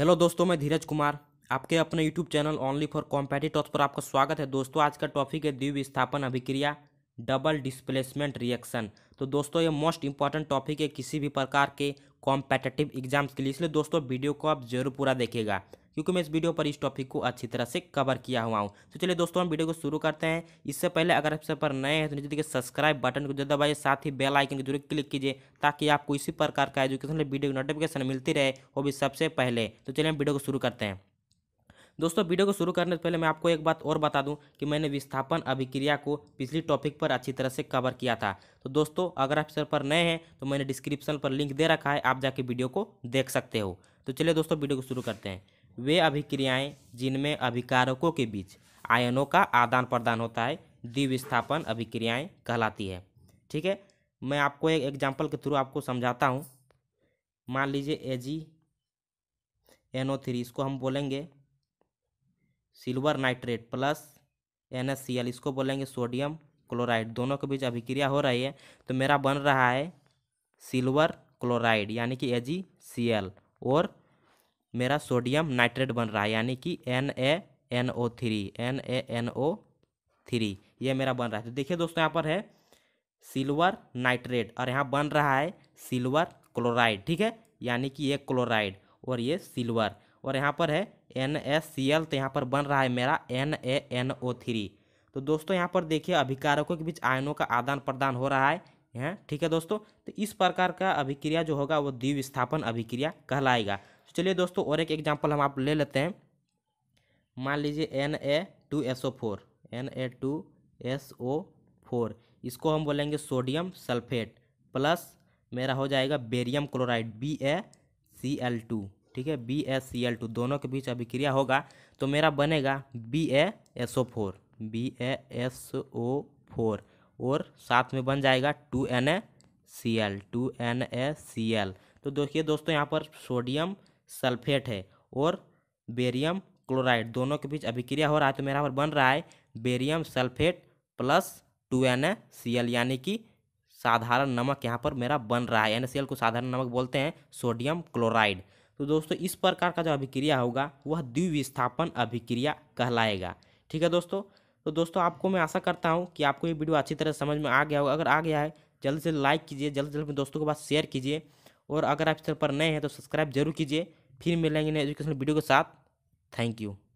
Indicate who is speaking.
Speaker 1: hello दोस्तों मैं धीरज कुमार आपके अपने यूट्यूब चैनल ओनली फॉर कॉम्पेटिटॉप्स पर आपका स्वागत है दोस्तों आज का टॉपिक है द्वि विस्थापन अभिक्रिया डबल डिस्प्लेसमेंट रिएक्शन तो दोस्तों ये मोस्ट इंपॉर्टेंट टॉपिक है किसी भी प्रकार के कॉम्पिटेटिव एग्जाम्स के लिए इसलिए दोस्तों वीडियो को आप जरूर पूरा देखेगा क्योंकि मैं इस वीडियो पर इस टॉपिक को अच्छी तरह से कवर किया हुआ हूँ तो चलिए दोस्तों हम वीडियो को शुरू करते हैं इससे पहले अगर आप सब पर नए हैं तो नीचे देखिए सब्सक्राइब बटन को जरूर दबाइए साथ ही बेल आइकन को जरूर क्लिक कीजिए ताकि आपको इसी प्रकार का एजुकेशन वीडियो की नोटिफिकेशन मिलती रहे वो भी सबसे पहले तो चलिए हम वीडियो को शुरू करते हैं दोस्तों वीडियो को शुरू करने से पहले मैं आपको एक बात और बता दूं कि मैंने विस्थापन अभिक्रिया को पिछली टॉपिक पर अच्छी तरह से कवर किया था तो दोस्तों अगर आप सर पर नए हैं तो मैंने डिस्क्रिप्शन पर लिंक दे रखा है आप जाके वीडियो को देख सकते हो तो चलिए दोस्तों वीडियो को शुरू करते हैं वे अभिक्रियाएँ जिनमें अभिकारकों के बीच आयनों का आदान प्रदान होता है द्विविस्थापन अभिक्रियाएँ कहलाती है ठीक है मैं आपको एक एग्जाम्पल के थ्रू आपको समझाता हूँ मान लीजिए ए जी एन ओ थ्री इसको हम बोलेंगे सिल्वर नाइट्रेट प्लस एन इसको बोलेंगे सोडियम क्लोराइड दोनों के बीच अभिक्रिया हो रही है तो मेरा बन रहा है सिल्वर क्लोराइड यानी कि ए सी एल और मेरा सोडियम नाइट्रेट बन रहा है यानी कि N A N O three N A N O three ये मेरा बन रहा है तो देखिए दोस्तों यहाँ पर है सिल्वर नाइट्रेट और यहाँ बन रहा है सिल्वर क्लोराइड ठीक है यानी कि ये क्लोराइड और ये सिल्वर और यहाँ पर है एन एस सी एल तो यहाँ पर बन रहा है मेरा N A N O three तो दोस्तों यहाँ पर देखिए अभिकारकों के बीच आयनों का आदान प्रदान हो रहा है हैं ठीक है दोस्तों तो इस प्रकार का अभिक्रिया जो होगा वो द्विविस्थापन अभिक्रिया कहलाएगा तो चलिए दोस्तों और एक एग्जाम्पल हम आप ले लेते हैं मान लीजिए N A two S O four N A two S O four इसको हम बोलेंगे सोडियम सल्फेट प्लस मेरा हो जाएगा barium chloride B A C L two ठीक है B S C L two दोनों के बीच अभिक्रिया होगा तो मेरा बनेगा B A S O four B A S O four और साथ में बन जाएगा two N A C L two N A C L तो देखिए दोस्तों यहाँ पर सोडियम सल्फेट है और बेरियम क्लोराइड दोनों के बीच अभिक्रिया हो रहा है तो मेरा पर बन रहा है barium sulphate plus two N A C L यानी कि साधारण नमक यहाँ पर मेरा बन रहा है एन सी एल को साधारण नमक बोलते हैं सोडियम क्लोराइड तो दोस्तों इस प्रकार का जो अभिक्रिया होगा वह द्विविस्थापन अभिक्रिया कहलाएगा ठीक है दोस्तों तो दोस्तों आपको मैं आशा करता हूँ कि आपको ये वीडियो अच्छी तरह समझ में आ गया होगा अगर आ गया है जल्द से लाइक कीजिए जल्द से जल्द अपने दोस्तों के पास शेयर कीजिए और अगर आप इस पर नए हैं तो सब्सक्राइब जरूर कीजिए फिर मिलेंगे नए एजुकेशनल वीडियो के साथ थैंक यू